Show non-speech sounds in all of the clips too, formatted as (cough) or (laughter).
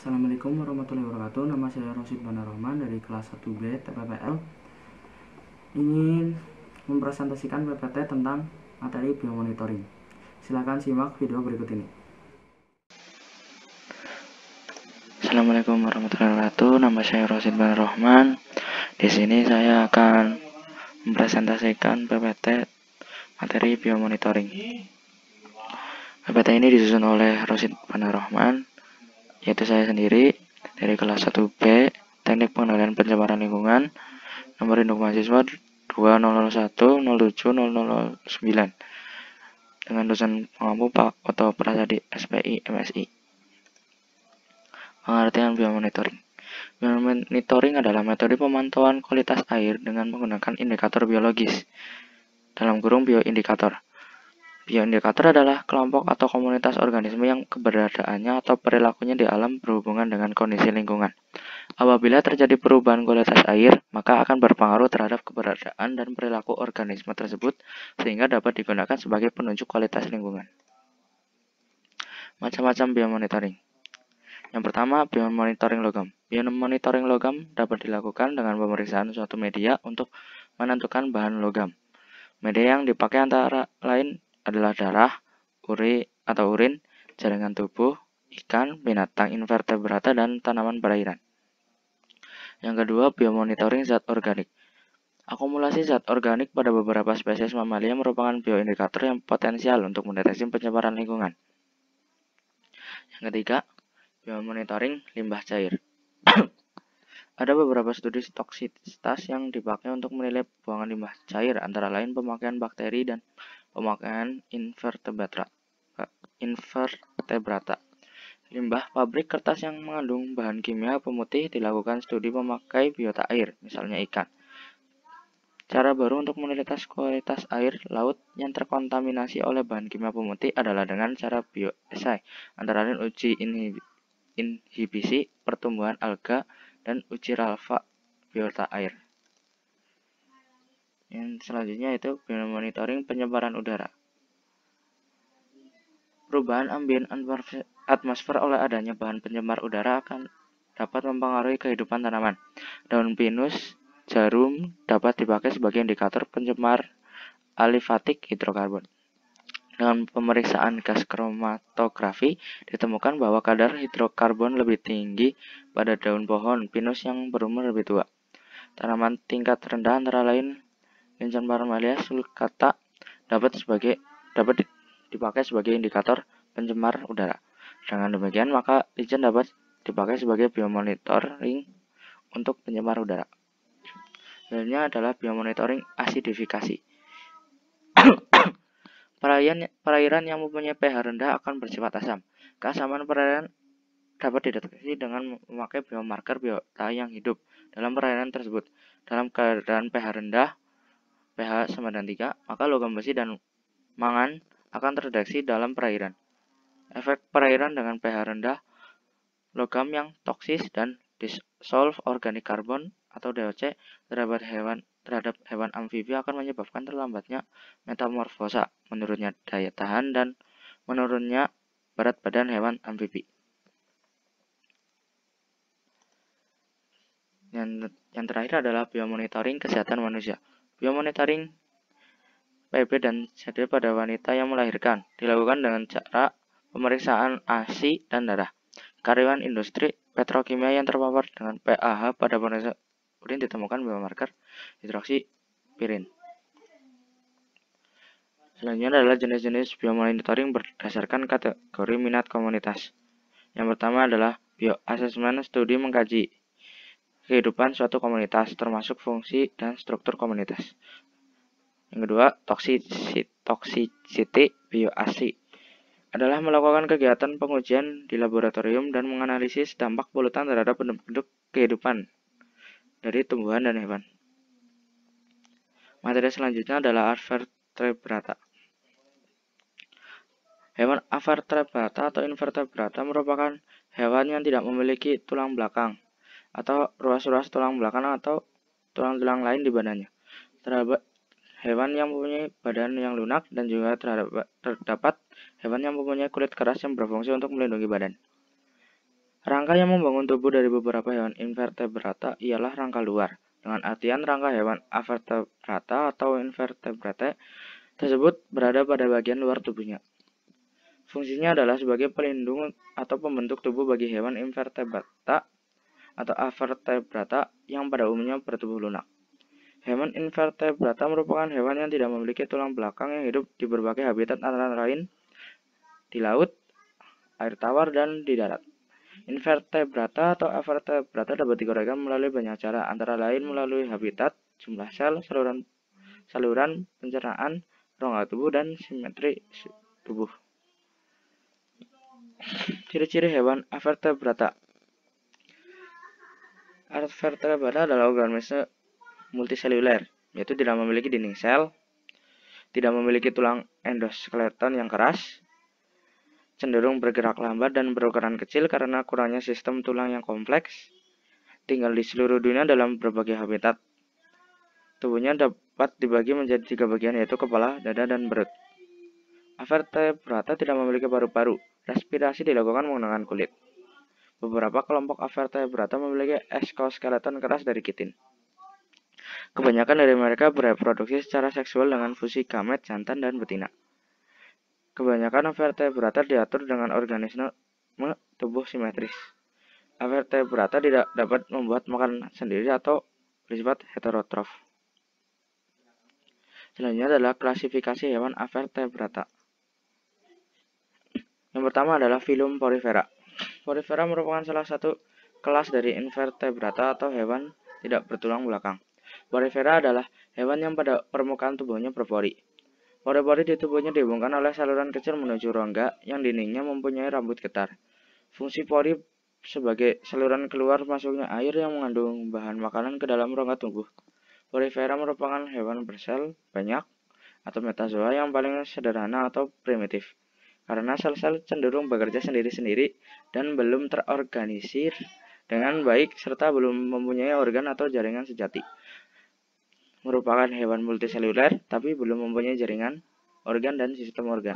Assalamualaikum warahmatullahi wabarakatuh Nama saya Rosid Rahman dari kelas 1B TPPL Ingin mempresentasikan PPT tentang materi biomonitoring Silahkan simak video berikut ini Assalamualaikum warahmatullahi wabarakatuh Nama saya Rosid Rahman Di sini saya akan mempresentasikan PPT materi biomonitoring PPT ini disusun oleh Rosid Rahman yaitu saya sendiri dari kelas 1B Teknik Pengendalian Pencemaran Lingkungan nomor induk mahasiswa 2001 07 dengan dosen pengampu Pak Oto Prasadi SPI MSI pengertian biomonitoring Biomonitoring adalah metode pemantauan kualitas air dengan menggunakan indikator biologis dalam kurung bioindikator Bioindikator adalah kelompok atau komunitas organisme yang keberadaannya atau perilakunya di alam berhubungan dengan kondisi lingkungan. Apabila terjadi perubahan kualitas air, maka akan berpengaruh terhadap keberadaan dan perilaku organisme tersebut sehingga dapat digunakan sebagai penunjuk kualitas lingkungan. Macam-macam biomonitoring. Yang pertama, biomonitoring logam. Biomonitoring logam dapat dilakukan dengan pemeriksaan suatu media untuk menentukan bahan logam. Media yang dipakai antara lain adalah darah, ure atau urin, jaringan tubuh, ikan, binatang invertebrata, dan tanaman perairan. Yang kedua, biomonitoring zat organik. Akumulasi zat organik pada beberapa spesies mamalia merupakan bioindikator yang potensial untuk mendeteksi penyebaran lingkungan. Yang ketiga, biomonitoring limbah cair. (clears throat) Ada beberapa studi toksisitas yang dipakai untuk menilai buangan limbah cair, antara lain pemakaian bakteri dan pemakaian invertebrata. Invertebrata. Limbah pabrik kertas yang mengandung bahan kimia pemutih dilakukan studi memakai biota air, misalnya ikan. Cara baru untuk menilai kualitas air laut yang terkontaminasi oleh bahan kimia pemutih adalah dengan cara bioesai, antara lain uji inhib inhibisi pertumbuhan alga dan uji ralfa biota air. Yang selanjutnya itu monitoring penyebaran udara. Perubahan ambien atmosfer oleh adanya bahan penyebar udara akan dapat mempengaruhi kehidupan tanaman. Daun pinus, jarum dapat dipakai sebagai indikator penyebar alifatik hidrokarbon. Dengan pemeriksaan gas kromatografi, ditemukan bahwa kadar hidrokarbon lebih tinggi pada daun pohon pinus yang berumur lebih tua. Tanaman tingkat rendah antara lain Vincent Paramalia sulit kata dapat sebagai dapat dipakai sebagai indikator pencemar udara. Dengan demikian, maka Vincent dapat dipakai sebagai biomonitoring untuk pencemar udara. Selanjutnya adalah biomonitoring asidifikasi. (coughs) perairan, perairan yang mempunyai pH rendah akan bersifat asam. Keasaman perairan dapat dideteksi dengan memakai biomarker biota yang hidup dalam perairan tersebut. Dalam keadaan pH rendah, pH sama dengan 3, maka logam besi dan mangan akan terdeteksi dalam perairan. Efek perairan dengan pH rendah, logam yang toksis dan dissolve organik karbon atau DOC terhadap hewan terhadap hewan amfibi akan menyebabkan terlambatnya metamorfosa, menurunnya daya tahan dan menurunnya berat badan hewan amfibi. Yang, yang terakhir adalah biomonitoring kesehatan manusia. Biomonitoring PB dan CD pada wanita yang melahirkan dilakukan dengan cara pemeriksaan ASI dan darah. Karyawan industri petrokimia yang terpapar dengan PAH pada pemeriksaan urin ditemukan biomarker hidroksi Selanjutnya adalah jenis-jenis biomonitoring berdasarkan kategori minat komunitas. Yang pertama adalah bioassessment studi mengkaji kehidupan suatu komunitas, termasuk fungsi dan struktur komunitas. Yang kedua, toxicity, bioasi adalah melakukan kegiatan pengujian di laboratorium dan menganalisis dampak polutan terhadap penduduk kehidupan dari tumbuhan dan hewan. Materi selanjutnya adalah Avertebrata. Hewan Avertebrata atau Invertebrata merupakan hewan yang tidak memiliki tulang belakang atau ruas-ruas tulang belakang atau tulang-tulang lain di badannya terhadap hewan yang mempunyai badan yang lunak dan juga terdapat hewan yang mempunyai kulit keras yang berfungsi untuk melindungi badan. Rangka yang membangun tubuh dari beberapa hewan invertebrata ialah rangka luar, dengan artian rangka hewan avertebrata atau invertebrate tersebut berada pada bagian luar tubuhnya. Fungsinya adalah sebagai pelindung atau pembentuk tubuh bagi hewan invertebrata atau avertebrata yang pada umumnya bertubuh lunak. Hewan invertebrata merupakan hewan yang tidak memiliki tulang belakang yang hidup di berbagai habitat antara lain di laut, air tawar, dan di darat. Invertebrata atau avertebrata dapat dikurangkan melalui banyak cara, antara lain melalui habitat, jumlah sel, saluran, saluran pencernaan, rongga tubuh, dan simetri tubuh. Ciri-ciri hewan avertebrata Vertebrata adalah organisme multiseluler, yaitu tidak memiliki dinding sel, tidak memiliki tulang endoskeleton yang keras, cenderung bergerak lambat dan berukuran kecil karena kurangnya sistem tulang yang kompleks, tinggal di seluruh dunia dalam berbagai habitat. Tubuhnya dapat dibagi menjadi tiga bagian yaitu kepala, dada, dan perut. Avertebrata tidak memiliki paru-paru. Respirasi dilakukan menggunakan kulit. Beberapa kelompok Avertebrata memiliki exoskeleton keras dari kitin. Kebanyakan dari mereka bereproduksi secara seksual dengan fusi gamet, jantan, dan betina. Kebanyakan avertebrata diatur dengan organisme tubuh simetris. Avertebrata tidak dapat membuat makan sendiri atau bersifat heterotrof. Selanjutnya adalah klasifikasi hewan Avertebrata. Yang pertama adalah filum porifera. Porifera merupakan salah satu kelas dari invertebrata atau hewan tidak bertulang belakang. Porifera adalah hewan yang pada permukaan tubuhnya berpori. Pori-pori di tubuhnya dihubungkan oleh saluran kecil menuju rongga yang dindingnya mempunyai rambut getar. Fungsi pori sebagai saluran keluar masuknya air yang mengandung bahan makanan ke dalam rongga tubuh. Porifera merupakan hewan bersel banyak atau metazoa yang paling sederhana atau primitif karena sel-sel cenderung bekerja sendiri-sendiri dan belum terorganisir dengan baik serta belum mempunyai organ atau jaringan sejati. Merupakan hewan multiseluler tapi belum mempunyai jaringan, organ dan sistem organ.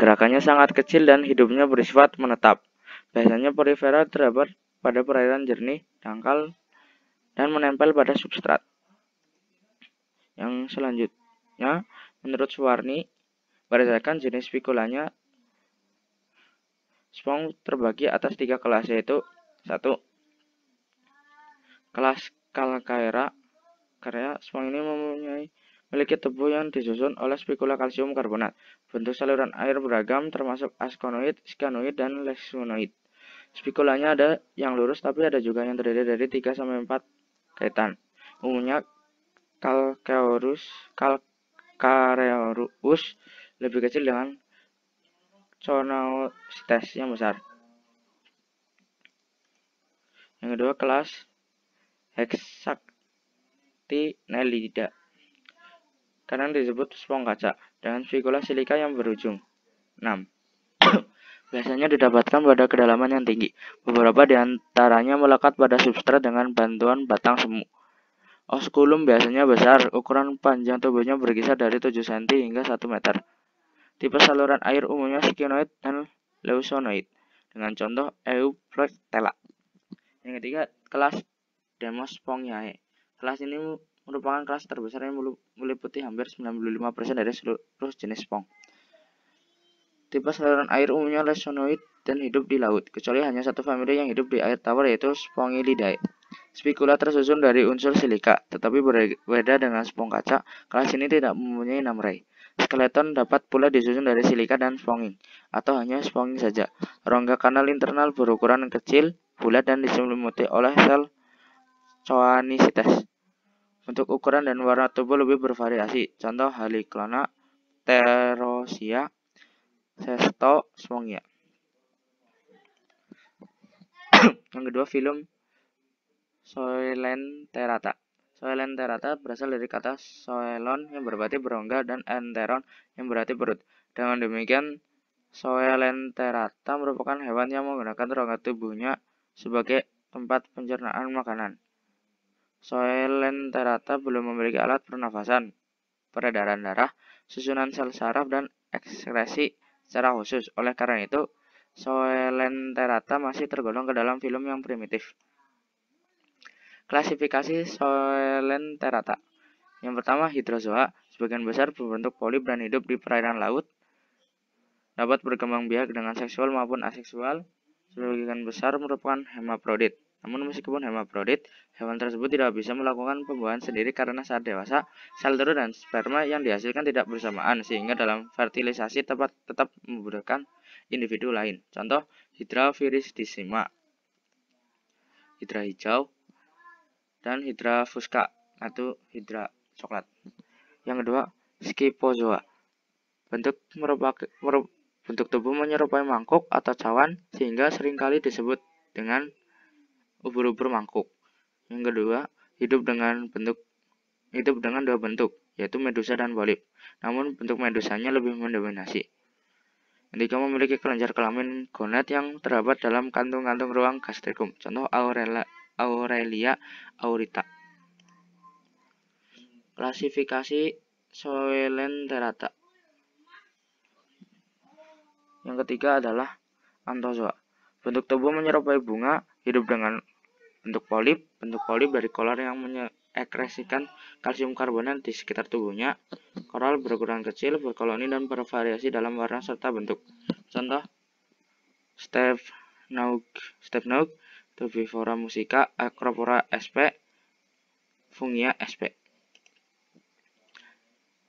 Gerakannya sangat kecil dan hidupnya bersifat menetap. Biasanya perifera terdapat pada perairan jernih, dangkal, dan menempel pada substrat. Yang selanjutnya, menurut Suwarni, Berdasarkan jenis spikulanya, spons terbagi atas tiga kelas yaitu satu kelas kalkaira karena spong ini mempunyai memiliki tubuh yang disusun oleh spikula kalsium karbonat. Bentuk saluran air beragam termasuk askonoid, skanoid, dan lesionoid. Spikulanya ada yang lurus tapi ada juga yang terdiri dari 3 sampai 4 kaitan. Umumnya kalkaurus calcareus lebih kecil dengan sonositas yang besar. Yang kedua kelas hexactinellida karena disebut spong kaca dengan figura silika yang berujung. 6. (coughs) Biasanya didapatkan pada kedalaman yang tinggi. Beberapa diantaranya melekat pada substrat dengan bantuan batang semu. Osculum biasanya besar, ukuran panjang tubuhnya berkisar dari 7 cm hingga 1 meter. Tipe saluran air umumnya skenoid dan leusonoid dengan contoh Euplectella. Yang ketiga, kelas Demospongiae. Kelas ini merupakan kelas terbesar yang meliputi hampir 95% dari seluruh jenis spong. Tipe saluran air umumnya lesonoid dan hidup di laut, kecuali hanya satu famili yang hidup di air tawar yaitu Spongylidae. Spikula tersusun dari unsur silika, tetapi berbeda dengan spong kaca, kelas ini tidak mempunyai enam ray. Skeleton dapat pula disusun dari silika dan sponging, atau hanya sponging saja. Rongga kanal internal berukuran kecil, bulat dan diselimuti oleh sel coanisitas. Untuk ukuran dan warna tubuh lebih bervariasi, contoh haliklona, terosia, sesto, spongia. (coughs) Yang kedua, film Soylent Terata. Soelenterata berasal dari kata soelon yang berarti berongga dan enteron yang berarti perut. Dengan demikian, Soelenterata merupakan hewan yang menggunakan rongga tubuhnya sebagai tempat pencernaan makanan. Soelenterata belum memiliki alat pernafasan, peredaran darah, susunan sel saraf, dan ekskresi secara khusus. Oleh karena itu, Soelenterata masih tergolong ke dalam film yang primitif. Klasifikasi Terata Yang pertama hidrozoa, sebagian besar berbentuk polip dan hidup di perairan laut. Dapat berkembang biak dengan seksual maupun aseksual. Sebagian besar merupakan hemaprodit. Namun meskipun hemaprodit, hewan tersebut tidak bisa melakukan pembuahan sendiri karena saat dewasa, sel telur dan sperma yang dihasilkan tidak bersamaan sehingga dalam fertilisasi tepat tetap membutuhkan individu lain. Contoh, Hydra viridissima. Hidra hijau, dan Hydra fusca atau Hydra coklat. Yang kedua, Scyphozoa. Bentuk merupakan bentuk tubuh menyerupai mangkuk atau cawan sehingga seringkali disebut dengan ubur-ubur mangkuk. Yang kedua, hidup dengan bentuk hidup dengan dua bentuk, yaitu medusa dan polip. Namun bentuk medusanya lebih mendominasi. Mereka memiliki kelenjar kelamin gonad yang terdapat dalam kantung-kantung ruang gastrikum, contoh aurela Aurelia aurita. Klasifikasi Soelenterata. Yang ketiga adalah Anthozoa. Bentuk tubuh menyerupai bunga, hidup dengan bentuk polip. Bentuk polip dari kolar yang mengekresikan kalsium karbonat di sekitar tubuhnya. Koral berukuran kecil, berkoloni, dan bervariasi dalam warna serta bentuk. Contoh, Steph Nauk, Tubifora musica, Acropora sp, Fungia sp.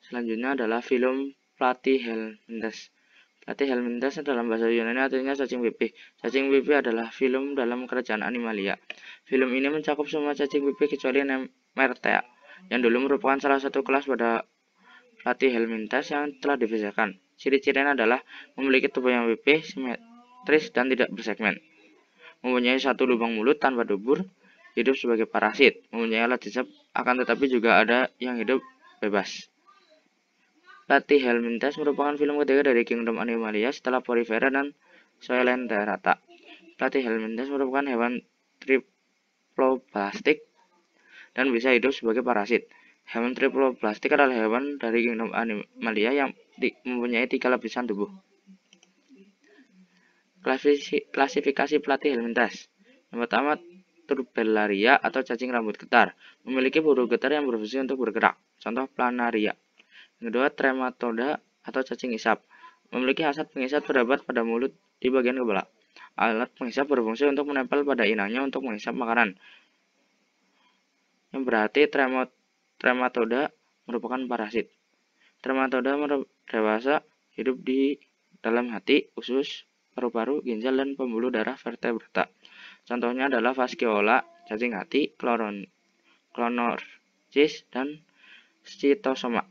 Selanjutnya adalah filum Platyhelminthes. Platyhelminthes dalam bahasa Yunani artinya cacing pipih. Cacing pipih adalah film dalam kerajaan animalia. Film ini mencakup semua cacing pipih kecuali Nemertea, yang dulu merupakan salah satu kelas pada Platyhelminthes yang telah dipisahkan. Ciri-cirinya adalah memiliki tubuh yang pipih, simetris, dan tidak bersegmen mempunyai satu lubang mulut tanpa dubur, hidup sebagai parasit, mempunyai alat hisap, akan tetapi juga ada yang hidup bebas. Latih Helmintes merupakan film ketiga dari Kingdom Animalia setelah Porifera dan Soelenterata. Latih Helmintes merupakan hewan triploblastik dan bisa hidup sebagai parasit. Hewan triploblastik adalah hewan dari Kingdom Animalia yang mempunyai tiga lapisan tubuh. Klasifikasi, pelatih pelatih helminthes. Yang pertama, turbellaria atau cacing rambut getar, memiliki bulu getar yang berfungsi untuk bergerak. Contoh planaria. Yang kedua, trematoda atau cacing isap, memiliki asap pengisap terdapat pada mulut di bagian kepala. Alat pengisap berfungsi untuk menempel pada inangnya untuk mengisap makanan. Yang berarti trematoda merupakan parasit. Trematoda dewasa hidup di dalam hati, usus, paru-paru, ginjal, dan pembuluh darah vertebrata. Contohnya adalah vaskiola, cacing hati, kloron, klonorcis, dan sitosoma.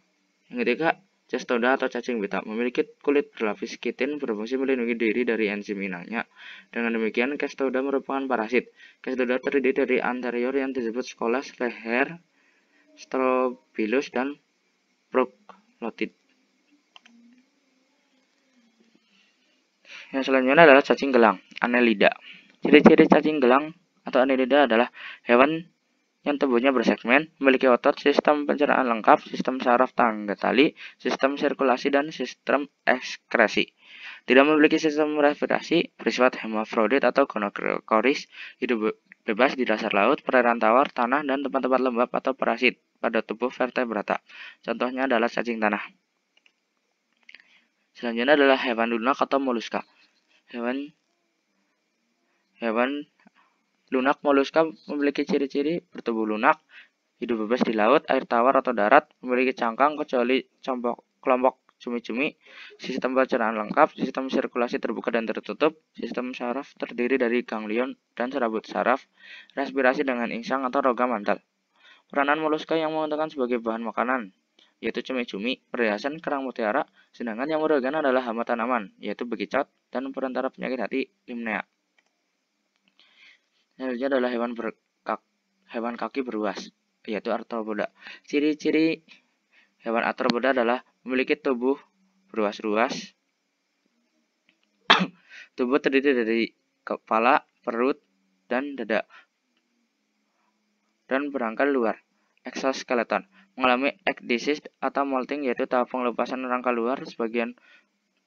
Yang ketiga, cestoda atau cacing beta memiliki kulit berlapis kitin berfungsi melindungi diri dari enzim inangnya. Dengan demikian, cestoda merupakan parasit. Cestoda terdiri dari anterior yang disebut skolas, leher, strobilus, dan proglotid. Yang selanjutnya adalah cacing gelang, Annelida. Ciri-ciri cacing gelang atau Annelida adalah hewan yang tubuhnya bersegmen, memiliki otot, sistem pencernaan lengkap, sistem saraf tangga tali, sistem sirkulasi, dan sistem ekskresi. Tidak memiliki sistem respirasi, bersifat hemofrodit atau gonokoris, hidup bebas di dasar laut, perairan tawar, tanah, dan tempat-tempat lembab atau parasit pada tubuh vertebrata. Contohnya adalah cacing tanah. Selanjutnya adalah hewan lunak atau moluska. Hewan hewan lunak moluska memiliki ciri-ciri bertubuh lunak, hidup bebas di laut, air tawar atau darat, memiliki cangkang kecuali kelompok, kelompok cumi-cumi, sistem pencernaan lengkap, sistem sirkulasi terbuka dan tertutup, sistem saraf terdiri dari ganglion dan serabut saraf, respirasi dengan insang atau rogam mantel. Peranan moluska yang menguntungkan sebagai bahan makanan yaitu cumi-cumi, perhiasan, kerang mutiara, sedangkan yang merugikan adalah hama tanaman, yaitu bekicot dan perantara penyakit hati, limnea. Selanjutnya adalah hewan berkak, hewan kaki beruas, yaitu arthropoda. Ciri-ciri hewan arthropoda adalah memiliki tubuh beruas ruas (coughs) tubuh terdiri dari kepala, perut, dan dada dan berangkat luar eksoskeleton mengalami ecdysis atau molting yaitu tahap pelepasan rangka luar sebagian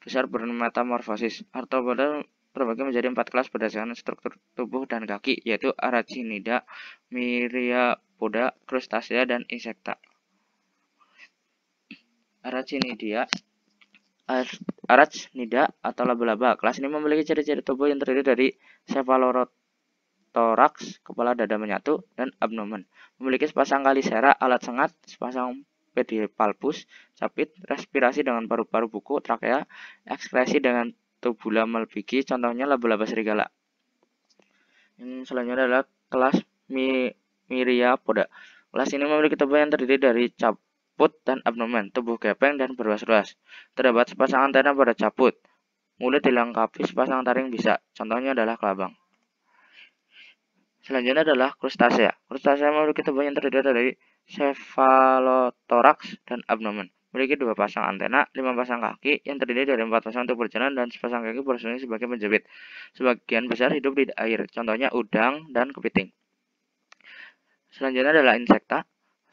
besar bermetamorfosis. Arthropoda terbagi menjadi empat kelas berdasarkan struktur tubuh dan kaki yaitu Arachnida, Myriapoda, Crustacea dan Insecta. Arachnidia Arachnida atau laba-laba. Kelas ini memiliki ciri-ciri tubuh yang terdiri dari cephalorod toraks, kepala dada menyatu, dan abdomen. Memiliki sepasang kali sera, alat sengat, sepasang pedipalpus, palpus, capit, respirasi dengan paru-paru buku, trakea, ekskresi dengan tubula malbiki, contohnya laba-laba serigala. Yang selanjutnya adalah kelas mi miriapoda. Kelas ini memiliki tubuh yang terdiri dari caput dan abdomen, tubuh gepeng dan berluas-luas. Terdapat sepasang antena pada caput. Mulut dilengkapi sepasang taring bisa, contohnya adalah kelabang. Selanjutnya adalah krustasea. Krustasea memiliki tubuh yang terdiri dari cephalothorax dan abdomen. Memiliki dua pasang antena, lima pasang kaki yang terdiri dari empat pasang untuk berjalan dan sepasang kaki berfungsi sebagai penjepit. Sebagian besar hidup di air, contohnya udang dan kepiting. Selanjutnya adalah insekta.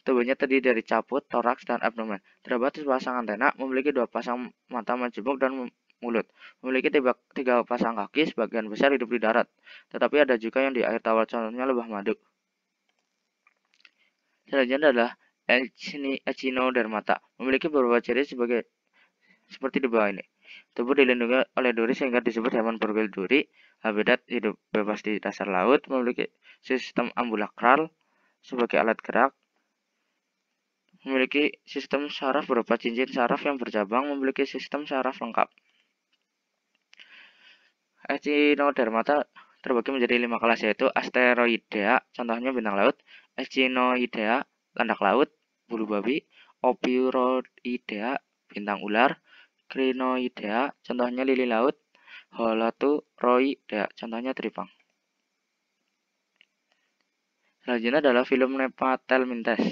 Tubuhnya terdiri dari caput, toraks, dan abdomen. Terdapat sepasang antena, memiliki dua pasang mata menjenguk dan mulut. Memiliki tiga, tiga pasang kaki, sebagian besar hidup di darat, tetapi ada juga yang di air tawar, contohnya lebah madu. Selanjutnya adalah Echinodermata, memiliki beberapa ciri sebagai seperti di bawah ini. Tubuh dilindungi oleh duri sehingga disebut hewan berbel duri, habitat hidup bebas di dasar laut, memiliki sistem ambulakral sebagai alat gerak, memiliki sistem saraf berupa cincin saraf yang bercabang, memiliki sistem saraf lengkap. Echinodermata terbagi menjadi lima kelas yaitu Asteroidea, contohnya bintang laut, Echinoidea, landak laut, bulu babi, Opiuroidea, bintang ular, Crinoidea, contohnya lili laut, Holaturoidea, contohnya teripang. Selanjutnya adalah film Nepatelmintes.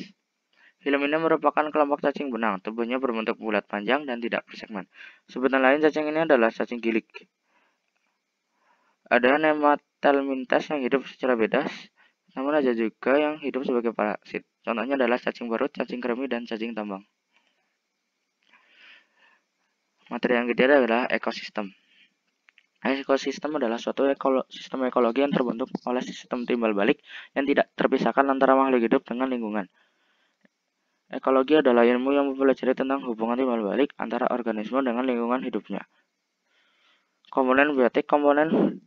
Film ini merupakan kelompok cacing benang, tubuhnya berbentuk bulat panjang dan tidak bersegmen. Sebutan lain cacing ini adalah cacing gilik. Ada nematelmintas yang hidup secara bebas, namun ada juga yang hidup sebagai parasit. Contohnya adalah cacing perut, cacing kremi, dan cacing tambang. Materi yang ketiga adalah ekosistem. Ekosistem adalah suatu ekolo sistem ekologi yang terbentuk oleh sistem timbal balik yang tidak terpisahkan antara makhluk hidup dengan lingkungan. Ekologi adalah ilmu yang mempelajari tentang hubungan timbal balik antara organisme dengan lingkungan hidupnya. Komponen biotik, komponen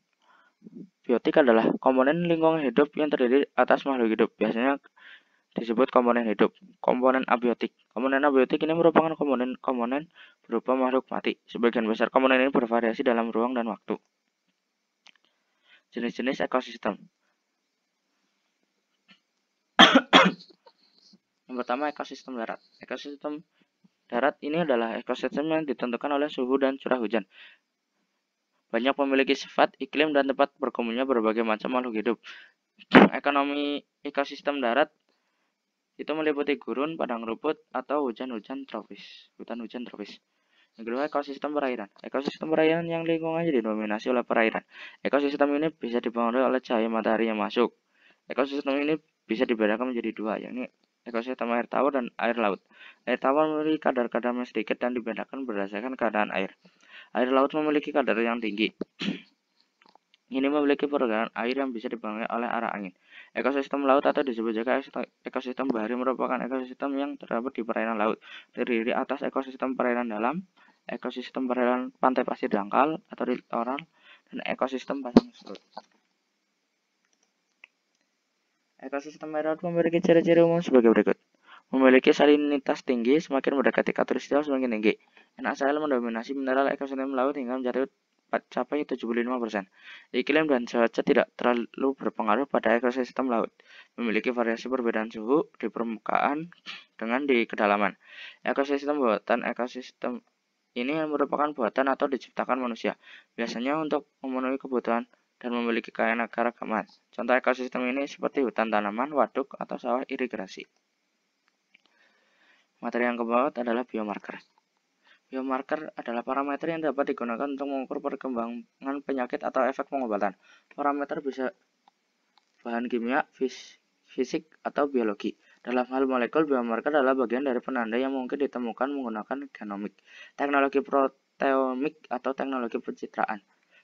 Biotik adalah komponen lingkungan hidup yang terdiri atas makhluk hidup, biasanya disebut komponen hidup. Komponen abiotik. Komponen abiotik ini merupakan komponen-komponen berupa makhluk mati. Sebagian besar komponen ini bervariasi dalam ruang dan waktu. Jenis-jenis ekosistem. (coughs) yang pertama ekosistem darat. Ekosistem darat ini adalah ekosistem yang ditentukan oleh suhu dan curah hujan banyak memiliki sifat iklim dan tempat berkumpulnya berbagai macam makhluk hidup. Ekonomi ekosistem darat itu meliputi gurun, padang rumput, atau hujan-hujan tropis, hutan-hujan tropis. Yang kedua, ekosistem perairan. Ekosistem perairan yang lingkungannya didominasi oleh perairan. Ekosistem ini bisa dipengaruhi oleh cahaya matahari yang masuk. Ekosistem ini bisa dibedakan menjadi dua, yakni ekosistem air tawar dan air laut. Air tawar memiliki kadar-kadar sedikit dan dibedakan berdasarkan keadaan air. Air laut memiliki kadar yang tinggi. Ini memiliki pergerakan air yang bisa dipengaruhi oleh arah angin. Ekosistem laut atau disebut juga ekosistem bahari merupakan ekosistem yang terdapat di perairan laut. Terdiri atas ekosistem perairan dalam, ekosistem perairan pantai pasir dangkal atau litoral, dan ekosistem pasang surut. Ekosistem air laut memiliki ciri-ciri umum sebagai berikut. Memiliki salinitas tinggi, semakin mendekati katulistiwa semakin tinggi. NaCl mendominasi mineral ekosistem laut hingga mencapai capai 75%. Iklim dan cuaca tidak terlalu berpengaruh pada ekosistem laut, memiliki variasi perbedaan suhu di permukaan dengan di kedalaman. Ekosistem buatan ekosistem ini merupakan buatan atau diciptakan manusia, biasanya untuk memenuhi kebutuhan dan memiliki kaya negara kemas. Contoh ekosistem ini seperti hutan tanaman, waduk, atau sawah irigasi. Materi yang keempat adalah biomarker. Biomarker adalah parameter yang dapat digunakan untuk mengukur perkembangan penyakit atau efek pengobatan. Parameter bisa bahan kimia, fisik, atau biologi. Dalam hal molekul, biomarker adalah bagian dari penanda yang mungkin ditemukan menggunakan genomik, teknologi proteomik, atau teknologi pencitraan.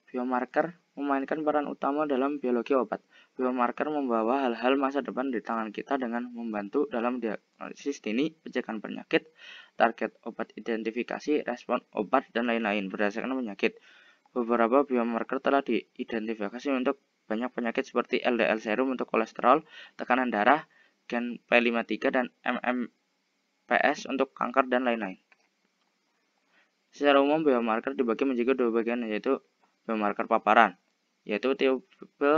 Biomarker memainkan peran utama dalam biologi obat. Biomarker membawa hal-hal masa depan di tangan kita dengan membantu dalam diagnosis dini, pencegahan penyakit, target obat identifikasi, respon obat, dan lain-lain berdasarkan penyakit. Beberapa biomarker telah diidentifikasi untuk banyak penyakit seperti LDL serum untuk kolesterol, tekanan darah, gen P53, dan MMPS untuk kanker, dan lain-lain. Secara umum, biomarker dibagi menjadi dua bagian, yaitu biomarker paparan, yaitu tipe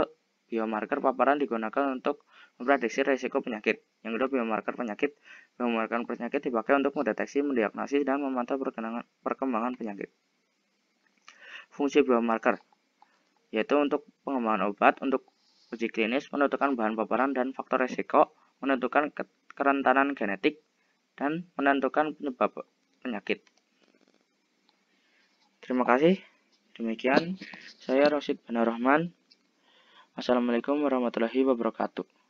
biomarker paparan digunakan untuk memprediksi risiko penyakit. Yang kedua, biomarker penyakit. Biomarker penyakit dipakai untuk mendeteksi, mendiagnosis, dan memantau perkembangan penyakit. Fungsi biomarker, yaitu untuk pengembangan obat, untuk uji klinis, menentukan bahan paparan dan faktor risiko, menentukan kerentanan genetik, dan menentukan penyebab penyakit. Terima kasih. Demikian, iya. saya Rosid Benarrahman, Assalamualaikum warahmatullahi wabarakatuh.